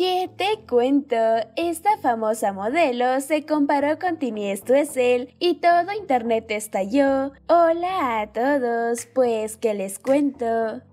¿Qué te cuento? Esta famosa modelo se comparó con Tini Esel y todo internet estalló. Hola a todos, pues ¿qué les cuento.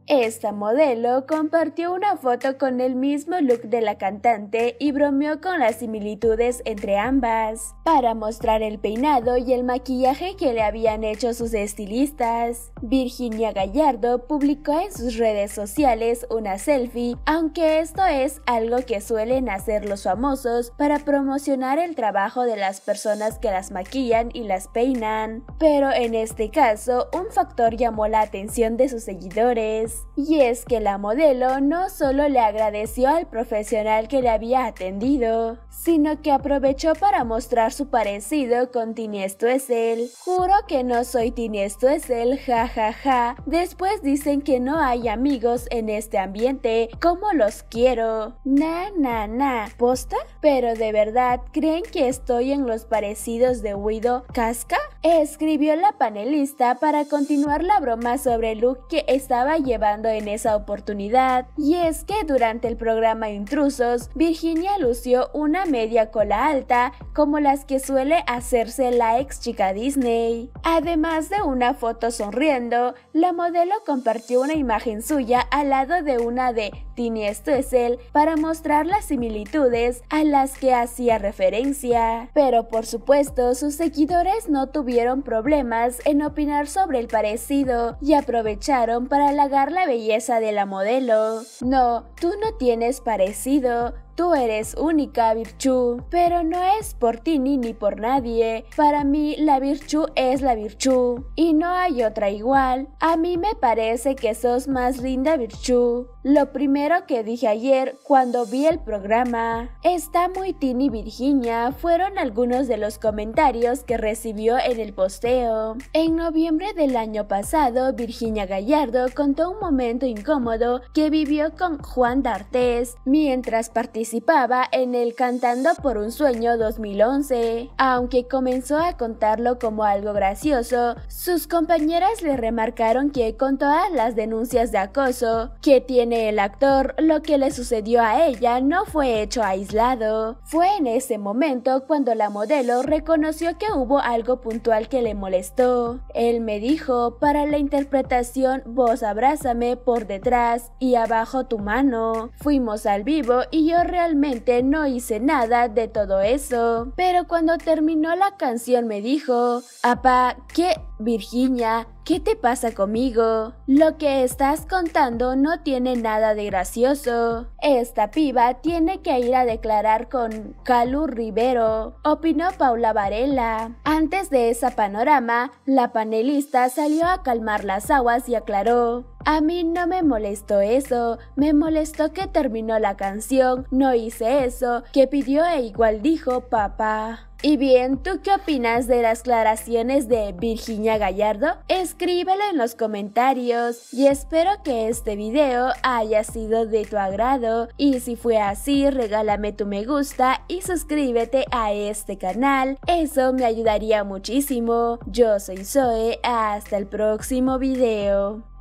Esta modelo compartió una foto con el mismo look de la cantante y bromeó con las similitudes entre ambas, para mostrar el peinado y el maquillaje que le habían hecho sus estilistas. Virginia Gallardo publicó en sus redes sociales una selfie, aunque esto es algo que suelen hacer los famosos para promocionar el trabajo de las personas que las maquillan y las peinan. Pero en este caso, un factor llamó la atención de sus seguidores. Y es que la modelo no solo le agradeció al profesional que le había atendido, sino que aprovechó para mostrar su parecido con es Esel. Juro que no soy Tini Esel, ja ja Después dicen que no hay amigos en este ambiente, como los quiero. Na na na, ¿posta? Pero de verdad, ¿creen que estoy en los parecidos de Wido Casca? Escribió la panelista para continuar la broma sobre look que estaba llevando en esa oportunidad, y es que durante el programa Intrusos, Virginia lució una media cola alta como las que suele hacerse la ex chica Disney. Además de una foto sonriendo, la modelo compartió una imagen suya al lado de una de Tini Stoessel para mostrar las similitudes a las que hacía referencia. Pero por supuesto, sus seguidores no tuvieron problemas en opinar sobre el parecido y aprovecharon para halagar la belleza de la modelo. No, tú no tienes parecido, Tú eres única, Virchú, pero no es por ti ni, ni por nadie. Para mí, la Virchú es la Virchú y no hay otra igual. A mí me parece que sos más linda, Virchú. Lo primero que dije ayer cuando vi el programa. Está muy Tini Virginia, fueron algunos de los comentarios que recibió en el posteo. En noviembre del año pasado, Virginia Gallardo contó un momento incómodo que vivió con Juan D'Artes mientras participaba participaba en el Cantando por un Sueño 2011. Aunque comenzó a contarlo como algo gracioso, sus compañeras le remarcaron que con todas las denuncias de acoso que tiene el actor, lo que le sucedió a ella no fue hecho aislado. Fue en ese momento cuando la modelo reconoció que hubo algo puntual que le molestó. Él me dijo, para la interpretación, vos abrázame por detrás y abajo tu mano. Fuimos al vivo y yo realmente no hice nada de todo eso. Pero cuando terminó la canción me dijo, Apa, ¿qué? Virginia, ¿qué te pasa conmigo? Lo que estás contando no tiene nada de gracioso. Esta piba tiene que ir a declarar con Calu Rivero, opinó Paula Varela. Antes de esa panorama, la panelista salió a calmar las aguas y aclaró. A mí no me molestó eso, me molestó que terminó la canción, no hice eso, que pidió e igual dijo papá. Y bien, ¿tú qué opinas de las aclaraciones de Virginia Gallardo? Escríbelo en los comentarios y espero que este video haya sido de tu agrado y si fue así regálame tu me gusta y suscríbete a este canal, eso me ayudaría muchísimo. Yo soy Zoe, hasta el próximo video.